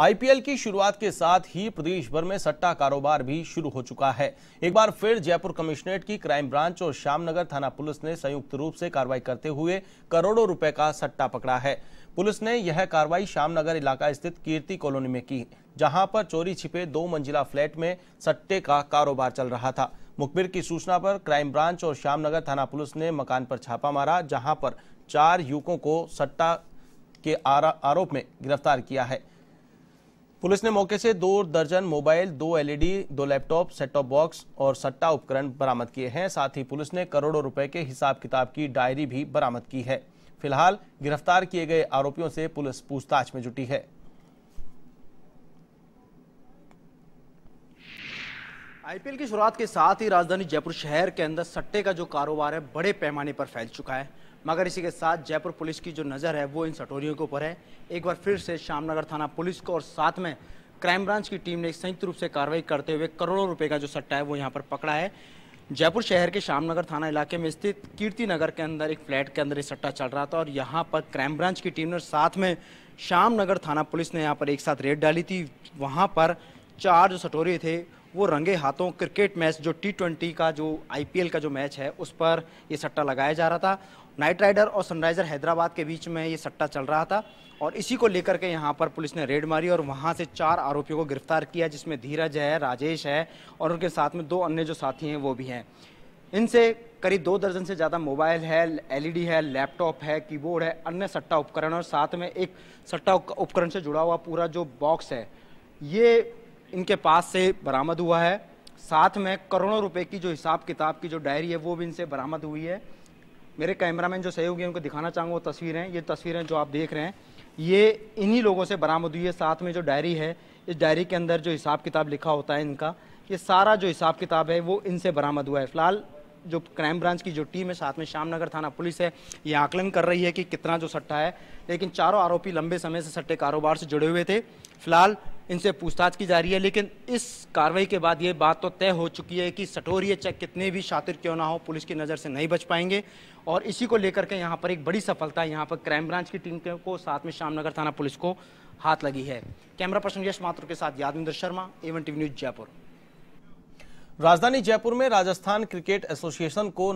IPL की शुरुआत के साथ ही प्रदेश भर में सट्टा कारोबार भी शुरू हो चुका है एक बार फिर जयपुर कमिश्नरेट की क्राइम ब्रांच और श्यामनगर थाना पुलिस ने संयुक्त रूप से कार्रवाई करते हुए करोड़ों रुपए का सट्टा पकड़ा है पुलिस ने यह कार्रवाई श्यामनगर इलाका स्थित कीर्ति कॉलोनी में की जहां पर चोरी छिपे दो मंजिला फ्लैट में सट्टे का कारोबार चल रहा था मुखबिर की सूचना पर क्राइम ब्रांच और श्यामनगर थाना पुलिस ने मकान पर छापा मारा जहां पर चार युवकों को सट्टा के आरोप में गिरफ्तार किया है पुलिस ने मौके से दो दर्जन मोबाइल दो एलईडी दो लैपटॉप सेट टॉप बॉक्स और सट्टा उपकरण बरामद किए हैं साथ ही पुलिस ने करोड़ों रुपए के हिसाब किताब की डायरी भी बरामद की है फिलहाल गिरफ्तार किए गए आरोपियों से पुलिस पूछताछ में जुटी है आईपीएल की शुरुआत के साथ ही राजधानी जयपुर शहर के अंदर सट्टे का जो कारोबार है बड़े पैमाने पर फैल चुका है मगर इसी के साथ जयपुर पुलिस की जो नज़र है वो इन सटोरियों के ऊपर है एक बार फिर से श्यामनगर थाना पुलिस को और साथ में क्राइम ब्रांच की टीम ने संयुक्त रूप से कार्रवाई करते हुए करोड़ों रुपए का जो सट्टा है वो यहाँ पर पकड़ा है जयपुर शहर के श्यामनगर थाना इलाके में स्थित कीर्ति नगर के अंदर एक फ्लैट के अंदर ये सट्टा चल रहा था और यहाँ पर क्राइम ब्रांच की टीम ने साथ में श्यामनगर थाना पुलिस ने यहाँ पर एक साथ रेड डाली थी वहाँ पर चार जो सटोरे थे वो रंगे हाथों क्रिकेट मैच जो टी ट्वेंटी का जो आई का जो मैच है उस पर ये सट्टा लगाया जा रहा था नाइट राइडर और सनराइज़र हैदराबाद के बीच में ये सट्टा चल रहा था और इसी को लेकर के यहाँ पर पुलिस ने रेड मारी और वहाँ से चार आरोपियों को गिरफ्तार किया जिसमें धीरज है राजेश है और उनके साथ में दो अन्य जो साथी हैं वो भी हैं इनसे करीब दो दर्जन से ज़्यादा मोबाइल है एलईडी है लैपटॉप है कीबोर्ड है अन्य सट्टा उपकरण और साथ में एक सट्टा उपकरण से जुड़ा हुआ पूरा जो बॉक्स है ये इनके पास से बरामद हुआ है साथ में करोड़ों रुपए की जो हिसाब किताब की जो डायरी है वो भी इनसे बरामद हुई है मेरे कैमरामैन जो सहयोगी हैं उनको दिखाना चाहूँगा वो तस्वीरें ये तस्वीरें जो आप देख रहे हैं ये इन्हीं लोगों से बरामद हुई है साथ में जो डायरी है इस डायरी के अंदर जो हिसाब किताब लिखा होता है इनका ये सारा जो हिसाब किताब है वो इनसे बरामद हुआ है फिलहाल जो क्राइम ब्रांच की जो टीम है साथ में श्यामनगर थाना पुलिस है ये आकलन कर रही है कि कितना जो सट्टा है लेकिन चारों आरोपी लंबे समय से सट्टे कारोबार से जुड़े हुए थे फिलहाल इनसे पूछताछ की जा रही है लेकिन इस कार्रवाई के बाद ये बात तो तय हो चुकी है कि सटोर ये चेक कितने भी शातिर क्यों ना हो पुलिस की नज़र से नहीं बच पाएंगे और इसी को लेकर के यहाँ पर एक बड़ी सफलता यहाँ पर क्राइम ब्रांच की टीम को साथ में श्यामनगर थाना पुलिस को हाथ लगी है कैमरा पर्सन यश माथुर के साथ Yadvinder Sharma Avon TV news Jaipur राजधानी जयपुर में राजस्थान क्रिकेट एसोसिएशन को